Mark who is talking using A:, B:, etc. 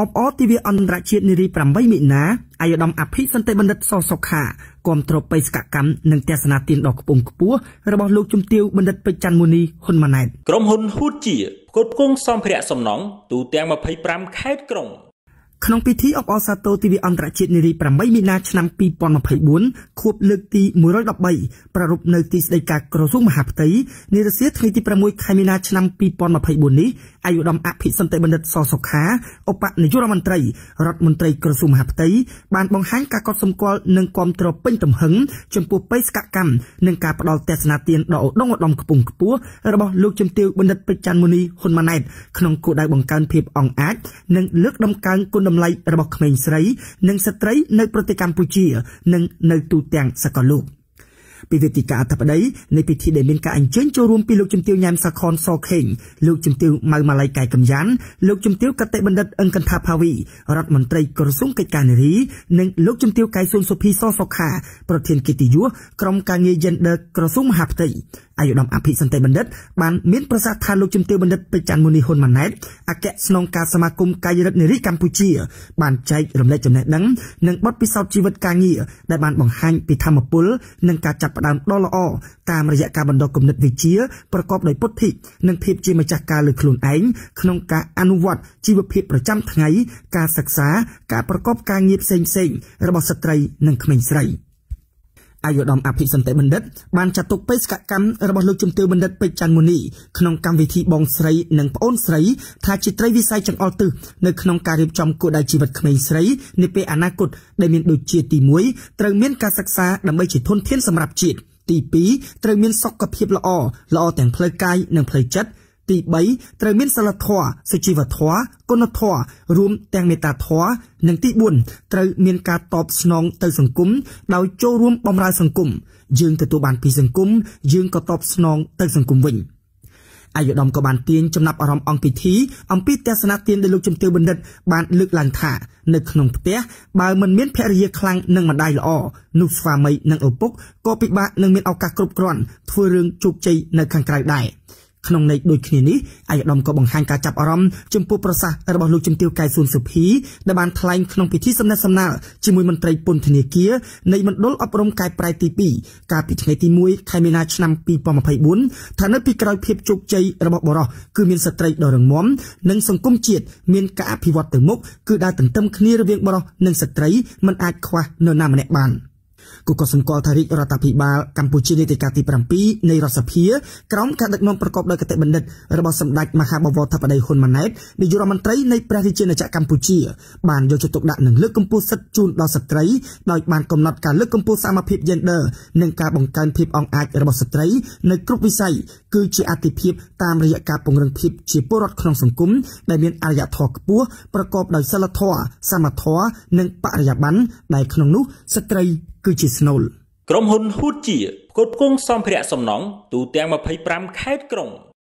A: អបអរទិវាអន្តរជាតិនារី8មិនិនាអាយដាមអភិសន្តិបណ្ឌិតសសុខាគាំទ្របេសកកម្មនិងទស្សនាទានដ៏ខ្ពង់ខ្ពស់របស់លោកជំទាវបណ្ឌិតពេជ្រច័ន្ទមូនីហ៊ុនម៉ាណែតក្រុមហ៊ុនហ៊ូតជាផ្គត់ផ្គង់សម្ភារៈសំណង់ទូទាំង25ខេត្តក្រុងក្នុងពិធីអបអរសាទរទិវាអន្តរជាតិនារី8មីនាឆ្នាំ2024ខួបលើកទី113ប្រារព្ធនៅទីស្តីការក្រសួងមហាផ្ទៃនារាសៀថ្ងៃទី6ខែមីនាឆ្នាំ2024នេះអាយុដំអភិសន្តិបណ្ឌិតសសុខាឧបនាយករដ្ឋមន្ត្រីរដ្ឋមន្ត្រីក្រសួងមហាផ្ទៃបានបង្ហាញការកត់សម្គាល់និងគ្រប់គ្រងពេញទំហឹងចំពោះបេសកកម្មនិងការផ្ដល់ទស្សនទានដ៏ឧត្តមឧត្តមខ្ពង់ខ្ពស់របស់លោកជំទាវបណ្ឌិតពេជ្រច័ន្ទមុនីហ៊ុនម៉ាណែតក្នុងគោលដៅបង្កើនភាពអង់អាចនិងលើកដំកើងគុណតម្លៃរបស់ក្មេងស្រី និងស្ត្រី នៅប្រទេសកម្ពុជា និងនៅទូទាំងសកលលោក។ពីវេទិកាអធិបតីនៃពិធីដែលមានការអញ្ជើញចូលរួមពីលោកជំទាវញ៉ែមសាខនសខេងលោកជំទាវម៉ៅម៉ាឡៃកែកំយ៉ាន់លោកជំទាវកតេបណ្ឌិតអង្គកន្ថាភាវីរដ្ឋមន្ត្រីក្រសួងកិច្ចការនារីនិងលោកជំទាវកៃស៊ុនសុភីសសុខា ប្រធានកិត្តិយសក្រុមការងារ Gender ក្រសួងមហាផ្ទៃអាយុធអភិសន្តិបណ្ឌិតបានមានប្រសាសន៍ថាលោកជំទាវបណ្ឌិតពេជ្រច័ន្ទមូនីហ៊ុនម៉ាណែតអគ្គស្នងការសមាគមកាយរដ្ឋនារីកម្ពុជាបានចែករំលែកចំណេះដឹងនិងបទពិសោធន៍ជីវិតការងារដែលបានបង្ហាញពីធម៌ពលនិងការចាប់ផ្ដើមដ៏ល្អតាមរយៈការបណ្ដុះគំនិតវិជ្ជាប្រកបដោយពុទ្ធិនិងភាពជាម្ចាស់ការលើខ្លួនឯងក្នុងការអនុវត្តជីវភាពប្រចាំថ្ងៃការសិក្សា ការប្រកបការងារផ្សេងៗរបស់ស្ត្រីនិងក្មេងស្រី។អាយុធមអភិសន្តិបណ្ឌិត បានចាត់ទុកបេសកកម្មរបស់លោកជំទាវបណ្ឌិតពេជ្រច័ន្ទមុនីក្នុងកម្មវិធីបងស្រីនិងប្អូនស្រី ថាជាត្រីវិស័យចង្អុលទឹះនៅក្នុងការរៀបចំគោលដៅជីវិតក្មេងស្រីនាពេលអនាគតដែលមានដូចជាទី1ត្រូវមានការសិក្សា ដើម្បីជាធនធានសម្រាប់ជាតិទី2ត្រូវមានសុខភាពល្អល្អទាំងផ្លូវកាយនិងផ្លូវចិត្តទី3ត្រូវមានសិលធម៌សុជីវធម៌គុណធម៌រួមទាំងមេត្តាធម៌និងទី4ត្រូវមានការតបស្នងទៅសង្គមដោយចូលរួមបម្រើសង្គមយើងទទួលបានពីសង្គមយើងក៏តបស្នងទៅសង្គមវិញអាយុដំក៏បានទាញចំណាប់អារម្មណ៍អង្គពិធីអំពីទស្សនៈទានដែលលោកជំទាវបណ្ឌិតបានលើកឡើងថា នៅក្នុងផ្ទះបើមិនមានភរិយាខ្លាំងនិងម្ដាយល្អនោះស្វាមីនិងឪពុកក៏ពិបាកនឹងមានឱកាសគ្រប់គ្រាន់ធ្វើរឿងជោគជ័យនៅខាងក្រៅដែរក្នុងន័យដូចគ្នានេះអាយដាមក៏បង្ហាញការចាប់អារម្មណ៍ចំពោះប្រសាសន៍របស់លោកជំទាវកែស៊ូនសុភីដែលបានថ្លែងក្នុងពិធីសម្ដែងសម្ដាលជាមួយមន្ត្រីពន្ធនាគារនៃមណ្ឌលអប់រំកែប្រែទី2កាលពីថ្ងៃទី1ខែមីនាឆ្នាំ2024ថានៅពីក្រោយភាពជោគជ័យរបស់បរិសគឺមានស្ត្រីដ៏រឹងមាំនិងសង្គមជាតិមានការអភិវឌ្ឍទៅមុខគឺដើរទន្ទឹមគ្នារវាងបរិសនិងស្ត្រីមិនអាចខ្វះនរណាម្នាក់បាន។គូក៏សង្កល់ថារាជរដ្ឋាភិបាលកម្ពុជានាទីកាលទី7នៃរដ្ឋសភាក្រោមការដឹកនាំប្រកបដោយគតិបណ្ឌិតរបស់សម្ដេចមហាបវរធិបតីហ៊ុនម៉ាណែតនាយករដ្ឋមន្ត្រីនៃព្រះរាជាណាចក្រកម្ពុជា បានយកចិត្តទុកដាក់នឹងលើកកម្ពស់សិទ្ធិជូនដល់ស្ត្រីដោយបានកំណត់ការលើកកម្ពស់សមភាព gender និងការបង្កើនភាពអង់អាចរបស់ស្ត្រីនៅគ្រប់វិស័យគឺជាអតិភិបតាមរយៈការពង្រឹងភាពជាពលរដ្ឋក្នុងសង្គមដែលមានអរិយធម៌ខ្ពស់ប្រកបដោយសិលធម៌សមធម៌និង បរិយាបន្នដែលក្នុងនោះស្ត្រីគឺជាជាស្នូលក្រុមហ៊ុនហ៊ូតជាផ្គត់ផ្គង់សម្ភារៈសំណង់ទូទាំង25ខេត្តក្រុង